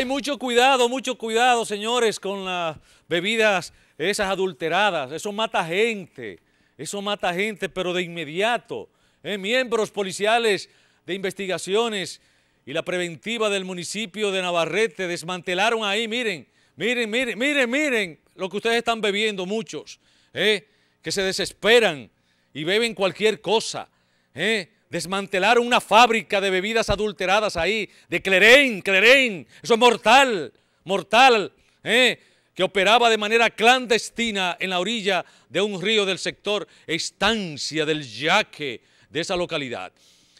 Hay mucho cuidado, mucho cuidado, señores, con las bebidas esas adulteradas. Eso mata gente, eso mata gente, pero de inmediato. ¿eh? Miembros policiales de investigaciones y la preventiva del municipio de Navarrete desmantelaron ahí, miren, miren, miren, miren, miren lo que ustedes están bebiendo muchos, ¿eh? que se desesperan y beben cualquier cosa. ¿eh? Desmantelaron una fábrica de bebidas adulteradas ahí, de Clerén, Clerén. Eso es mortal, mortal, ¿eh? que operaba de manera clandestina en la orilla de un río del sector Estancia del Yaque de esa localidad.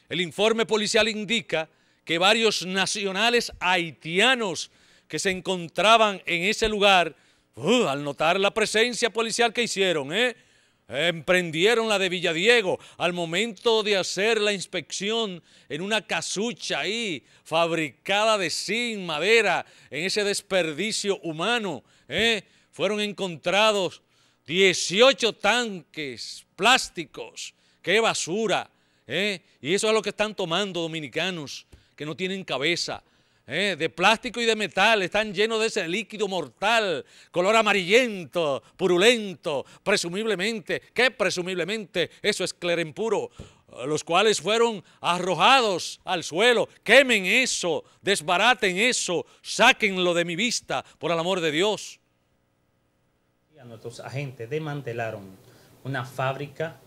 El informe policial indica que varios nacionales haitianos que se encontraban en ese lugar, uh, al notar la presencia policial que hicieron, ¿eh? emprendieron la de Villadiego. Al momento de hacer la inspección en una casucha ahí, fabricada de sin madera, en ese desperdicio humano, ¿eh? fueron encontrados 18 tanques plásticos. ¡Qué basura! ¿Eh? Y eso es lo que están tomando dominicanos que no tienen cabeza. ¿eh? de plástico y de metal, están llenos de ese líquido mortal, color amarillento, purulento, presumiblemente, que presumiblemente eso es cleren puro, los cuales fueron arrojados al suelo. Quemen eso, desbaraten eso, sáquenlo de mi vista, por el amor de Dios. A nuestros agentes desmantelaron una fábrica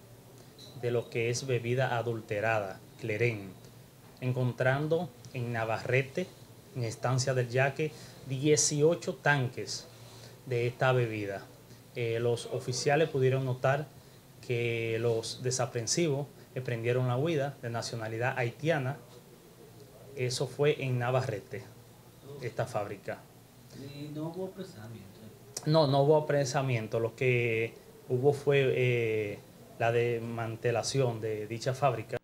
de lo que es bebida adulterada, cleren, encontrando en Navarrete, en Estancia del Yaque 18 tanques de esta bebida. Eh, los oficiales pudieron notar que los desaprensivos prendieron la huida de nacionalidad haitiana. Eso fue en Navarrete, esta fábrica. no hubo apresamiento? No, no hubo apresamiento. Lo que hubo fue eh, la desmantelación de dicha fábrica.